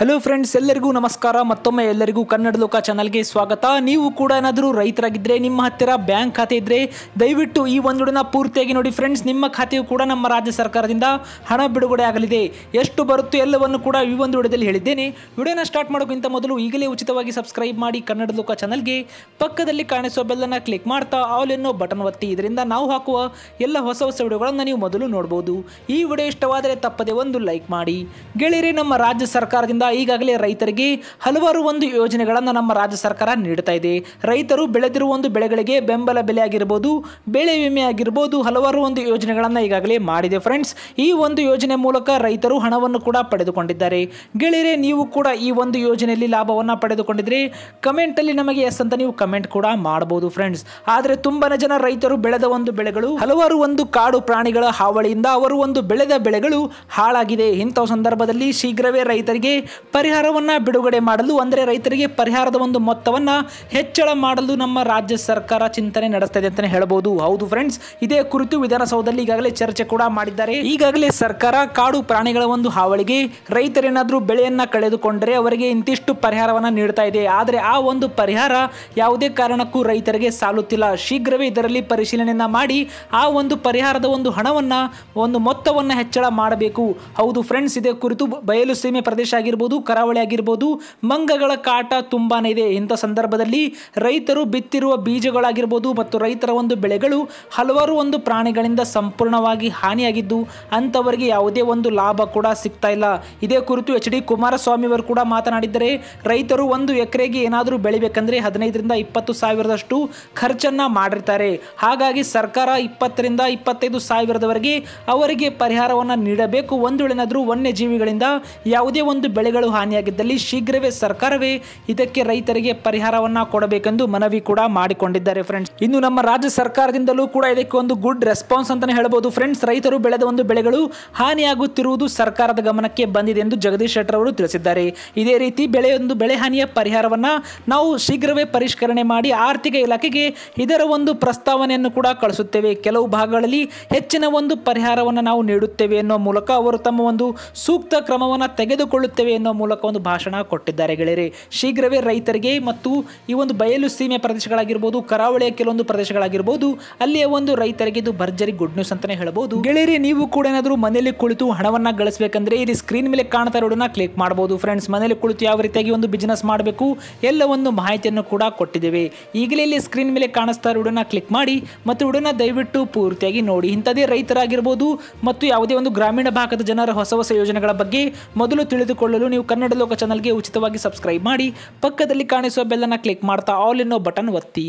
hello friends ಎಲ್ಲರಿಗೂ ನಮಸ್ಕಾರ ಮತ್ತೊಮ್ಮೆ ಎಲ್ಲರಿಗೂ ಕನ್ನಡ ಲೋಕ ಚಾನಲ್ಗೆ ಸ್ವಾಗತ ನೀವು ಕೂಡ ಏನಾದರೂ ರೈತರಾಗಿದ್ದರೆ ನಿಮ್ಮ ಹತ್ತಿರ ಬ್ಯಾಂಕ್ ಖಾತೆ ಇದ್ದರೆ ದಯವಿಟ್ಟು ಈ ಒಂದುಡನ ಪೂರ್ತಿಯಾಗಿ ನೋಡಿ ಫ್ರೆಂಡ್ಸ್ ನಿಮ್ಮ ಖಾತೆಯು ಕೂಡ ನಮ್ಮ ರಾಜ್ಯ ಸರ್ಕಾರದಿಂದ ಹಣ ಬಿಡುಗಡೆ ಆಗಲಿದೆ ಎಷ್ಟು ಬರುತ್ತೋ ಎಲ್ಲವನ್ನು ಕೂಡ ಈ ಒಂದು ವಿಡಿಯೋದಲ್ಲಿ ಹೇಳಿದ್ದೇನೆ ವಿಡಿಯೋನ ಸ್ಟಾರ್ಟ್ ಮಾಡೋಕ್ಕಿಂತ ಮೊದಲು ಈಗಲೇ ಉಚಿತವಾಗಿ ಸಬ್ಸ್ಕ್ರೈಬ್ ಮಾಡಿ ಕನ್ನಡ ಲೋಕ ಚಾನಲ್ಗೆ ಪಕ್ಕದಲ್ಲಿ ಕಾಣಿಸುವ ಬೆಲ್ಲನ್ನು ಕ್ಲಿಕ್ ಮಾಡ್ತಾ ಆಲ್ ಎನ್ನೋ ಬಟನ್ ಒತ್ತಿ ಇದರಿಂದ ನಾವು ಹಾಕುವ ಎಲ್ಲ ಹೊಸ ಹೊಸ ವಿಡಿಯೋಗಳನ್ನು ನೀವು ಮೊದಲು ನೋಡ್ಬೋದು ಈ ವಿಡಿಯೋ ಇಷ್ಟವಾದರೆ ತಪ್ಪದೆ ಒಂದು ಲೈಕ್ ಮಾಡಿ ಗೆಳೆಯರೇ ನಮ್ಮ ರಾಜ್ಯ ಸರ್ಕಾರದಿಂದ ಈಗಾಗಲೇ ರೈತರಿಗೆ ಹಲವಾರು ಒಂದು ಯೋಜನೆಗಳನ್ನು ನಮ್ಮ ರಾಜ್ಯ ಸರ್ಕಾರ ನೀಡ್ತಾ ಇದೆ ರೈತರು ಬೆಳೆದಿರುವ ಒಂದು ಬೆಳೆಗಳಿಗೆ ಬೆಂಬಲ ಬೆಲೆ ಆಗಿರ್ಬೋದು ಬೆಳೆ ವಿಮೆ ಆಗಿರ್ಬೋದು ಹಲವಾರು ಒಂದು ಯೋಜನೆಗಳನ್ನು ಈಗಾಗಲೇ ಮಾಡಿದೆ ಫ್ರೆಂಡ್ಸ್ ಈ ಒಂದು ಯೋಜನೆ ಮೂಲಕ ರೈತರು ಹಣವನ್ನು ಕೂಡ ಪಡೆದುಕೊಂಡಿದ್ದಾರೆ ಗೆಳೆಯರೆ ನೀವು ಕೂಡ ಈ ಒಂದು ಯೋಜನೆಯಲ್ಲಿ ಲಾಭವನ್ನು ಪಡೆದುಕೊಂಡಿದ್ರೆ ಕಮೆಂಟಲ್ಲಿ ನಮಗೆ ಎಸ್ ಅಂತ ನೀವು ಕಮೆಂಟ್ ಕೂಡ ಮಾಡಬಹುದು ಫ್ರೆಂಡ್ಸ್ ಆದರೆ ತುಂಬಾ ಜನ ರೈತರು ಬೆಳೆದ ಒಂದು ಬೆಳೆಗಳು ಹಲವಾರು ಒಂದು ಕಾಡು ಪ್ರಾಣಿಗಳ ಹಾವಳಿಯಿಂದ ಅವರು ಒಂದು ಬೆಳೆದ ಬೆಳೆಗಳು ಹಾಳಾಗಿದೆ ಇಂಥ ಸಂದರ್ಭದಲ್ಲಿ ಶೀಘ್ರವೇ ರೈತರಿಗೆ ಪರಿಹಾರವನ್ನು ಬಿಡುಗಡೆ ಮಾಡಲು ಅಂದರೆ ರೈತರಿಗೆ ಪರಿಹಾರದ ಒಂದು ಮೊತ್ತವನ್ನು ಹೆಚ್ಚಳ ಮಾಡಲು ನಮ್ಮ ರಾಜ್ಯ ಸರ್ಕಾರ ಚಿಂತನೆ ನಡೆಸ್ತಾ ಇದೆ ಅಂತಲೇ ಹೇಳಬಹುದು ಹೌದು ಫ್ರೆಂಡ್ಸ್ ಇದೇ ಕುರಿತು ವಿಧಾನಸೌಧದಲ್ಲಿ ಈಗಾಗಲೇ ಚರ್ಚೆ ಕೂಡ ಮಾಡಿದ್ದಾರೆ ಈಗಾಗಲೇ ಸರ್ಕಾರ ಕಾಡು ಪ್ರಾಣಿಗಳ ಒಂದು ಹಾವಳಿಗೆ ರೈತರೇನಾದರೂ ಬೆಳೆಯನ್ನು ಕಳೆದುಕೊಂಡರೆ ಅವರಿಗೆ ಇಂತಿಷ್ಟು ಪರಿಹಾರವನ್ನು ನೀಡ್ತಾ ಇದೆ ಆದರೆ ಆ ಒಂದು ಪರಿಹಾರ ಯಾವುದೇ ಕಾರಣಕ್ಕೂ ರೈತರಿಗೆ ಸಾಲುತ್ತಿಲ್ಲ ಶೀಘ್ರವೇ ಇದರಲ್ಲಿ ಪರಿಶೀಲನೆಯನ್ನು ಮಾಡಿ ಆ ಒಂದು ಪರಿಹಾರದ ಒಂದು ಹಣವನ್ನು ಒಂದು ಮೊತ್ತವನ್ನು ಹೆಚ್ಚಳ ಮಾಡಬೇಕು ಹೌದು ಫ್ರೆಂಡ್ಸ್ ಇದೇ ಕುರಿತು ಬಯಲು ಸೀಮೆ ಪ್ರದೇಶ ಆಗಿರ್ಬೋದು ಆಗಿರ್ಬೋದು ಕರಾವಳಿ ಆಗಿರ್ಬೋದು ಮಂಗಗಳ ಕಾಟ ತುಂಬಾ ಇದೆ ಇಂಥ ಸಂದರ್ಭದಲ್ಲಿ ರೈತರು ಬಿತ್ತಿರುವ ಬೀಜಗಳಾಗಿರ್ಬೋದು ಮತ್ತು ರೈತರ ಒಂದು ಬೆಳೆಗಳು ಹಲವಾರು ಒಂದು ಪ್ರಾಣಿಗಳಿಂದ ಸಂಪೂರ್ಣವಾಗಿ ಹಾನಿಯಾಗಿದ್ದು ಅಂಥವರಿಗೆ ಯಾವುದೇ ಒಂದು ಲಾಭ ಕೂಡ ಸಿಗ್ತಾ ಇಲ್ಲ ಇದೇ ಕುರಿತು ಎಚ್ ಡಿ ಕುಮಾರಸ್ವಾಮಿ ಅವರು ಕೂಡ ಮಾತನಾಡಿದರೆ ರೈತರು ಒಂದು ಎಕರೆಗೆ ಏನಾದರೂ ಬೆಳಿಬೇಕಂದ್ರೆ ಹದಿನೈದರಿಂದ ಇಪ್ಪತ್ತು ಸಾವಿರದಷ್ಟು ಖರ್ಚನ್ನು ಮಾಡಿರ್ತಾರೆ ಹಾಗಾಗಿ ಸರ್ಕಾರ ಇಪ್ಪತ್ತರಿಂದ ಇಪ್ಪತ್ತೈದು ಸಾವಿರದವರೆಗೆ ಅವರಿಗೆ ಪರಿಹಾರವನ್ನು ನೀಡಬೇಕು ಒಂದು ವೇಳೆನಾದರೂ ವನ್ಯಜೀವಿಗಳಿಂದ ಯಾವುದೇ ಒಂದು ಬೆಳೆ ಬೆಳೆಗಳು ಹಾನಿಯಾಗಿದ್ದಲ್ಲಿ ಶೀಘ್ರವೇ ಸರ್ಕಾರವೇ ಇದಕ್ಕೆ ರೈತರಿಗೆ ಪರಿಹಾರವನ್ನ ಕೊಡಬೇಕೆಂದು ಮನವಿ ಕೂಡ ಮಾಡಿಕೊಂಡಿದ್ದಾರೆ ಫ್ರೆಂಡ್ಸ್ ಇನ್ನು ನಮ್ಮ ರಾಜ್ಯ ಸರ್ಕಾರದಿಂದಲೂ ಕೂಡ ಇದಕ್ಕೆ ಒಂದು ಗುಡ್ ರೆಸ್ಪಾನ್ಸ್ ಅಂತಾನೆ ಹೇಳಬಹುದು ಫ್ರೆಂಡ್ಸ್ ರೈತರು ಬೆಳೆದ ಒಂದು ಬೆಳೆಗಳು ಹಾನಿಯಾಗುತ್ತಿರುವುದು ಸರ್ಕಾರದ ಗಮನಕ್ಕೆ ಬಂದಿದೆ ಎಂದು ಜಗದೀಶ್ ಶೆಟ್ಟರ್ ಅವರು ತಿಳಿಸಿದ್ದಾರೆ ಇದೇ ರೀತಿ ಬೆಳೆಯೊಂದು ಬೆಳೆ ಹಾನಿಯ ಪರಿಹಾರವನ್ನ ನಾವು ಶೀಘ್ರವೇ ಪರಿಷ್ಕರಣೆ ಮಾಡಿ ಆರ್ಥಿಕ ಇಲಾಖೆಗೆ ಇದರ ಒಂದು ಪ್ರಸ್ತಾವನೆಯನ್ನು ಕೂಡ ಕಳಿಸುತ್ತೇವೆ ಕೆಲವು ಭಾಗಗಳಲ್ಲಿ ಹೆಚ್ಚಿನ ಒಂದು ಪರಿಹಾರವನ್ನು ನಾವು ನೀಡುತ್ತೇವೆ ಎನ್ನುವ ಮೂಲಕ ಅವರು ತಮ್ಮ ಒಂದು ಸೂಕ್ತ ಕ್ರಮವನ್ನು ತೆಗೆದುಕೊಳ್ಳುತ್ತೇವೆ ಎನ್ನುವ ಮೂಲಕ ಒಂದು ಭಾಷಣ ಕೊಟ್ಟಿದ್ದಾರೆ ಗೆಳೆಯರೆ ಶೀಘ್ರವೇ ರೈತರಿಗೆ ಮತ್ತು ಈ ಒಂದು ಬಯಲು ಸೀಮೆ ಪ್ರದೇಶಗಳಾಗಿರ್ಬೋದು ಕರಾವಳಿಯ ಕೆಲವೊಂದು ಪ್ರದೇಶಗಳಾಗಿರ್ಬೋದು ಅಲ್ಲಿಯ ಒಂದು ರೈತರಿಗೆ ಇದು ಭರ್ಜರಿ ಗುಡ್ ನ್ಯೂಸ್ ಅಂತಾನೆ ಹೇಳಬಹುದು ಗೆಳೆಯರಿ ನೀವು ಕೂಡ ಏನಾದರೂ ಮನೆಯಲ್ಲಿ ಕುಳಿತು ಹಣವನ್ನು ಗಳಿಸಬೇಕಂದ್ರೆ ಇಲ್ಲಿ ಸ್ಕ್ರೀನ್ ಮೇಲೆ ಕಾಣ್ತಾ ಇರೋದನ್ನ ಕ್ಲಿಕ್ ಮಾಡಬಹುದು ಫ್ರೆಂಡ್ಸ್ ಮನೆಯಲ್ಲಿ ಕುಳಿತು ಯಾವ ರೀತಿಯಾಗಿ ಒಂದು ಬಿಸ್ನೆಸ್ ಮಾಡಬೇಕು ಎಲ್ಲ ಒಂದು ಮಾಹಿತಿಯನ್ನು ಕೂಡ ಕೊಟ್ಟಿದ್ದೇವೆ ಈಗಲೇ ಇಲ್ಲಿ ಸ್ಕ್ರೀನ್ ಮೇಲೆ ಕಾಣಿಸ್ತಾ ಇರೋದನ್ನ ಕ್ಲಿಕ್ ಮಾಡಿ ಮತ್ತು ಹುಡುನ ದಯವಿಟ್ಟು ಪೂರ್ತಿಯಾಗಿ ನೋಡಿ ಇಂಥದೇ ರೈತರಾಗಿರ್ಬೋದು ಮತ್ತು ಯಾವುದೇ ಒಂದು ಗ್ರಾಮೀಣ ಭಾಗದ ಜನರ ಹೊಸ ಹೊಸ ಯೋಜನೆಗಳ ಬಗ್ಗೆ ಮೊದಲು ತಿಳಿದುಕೊಳ್ಳಲು ನೀವು ಕನ್ನಡ ಲೋಕ ಚಾನಲ್ಗೆ ಉಚಿತವಾಗಿ ಸಬ್ಸ್ಕ್ರೈಬ್ ಮಾಡಿ ಪಕ್ಕದಲ್ಲಿ ಕಾಣಿಸುವ ಬೆಲ್ಲನ್ನು ಕ್ಲಿಕ್ ಮಾಡ್ತಾ ಆಲ್ ಎನ್ನೋ ಬಟನ್ ಒತ್ತಿ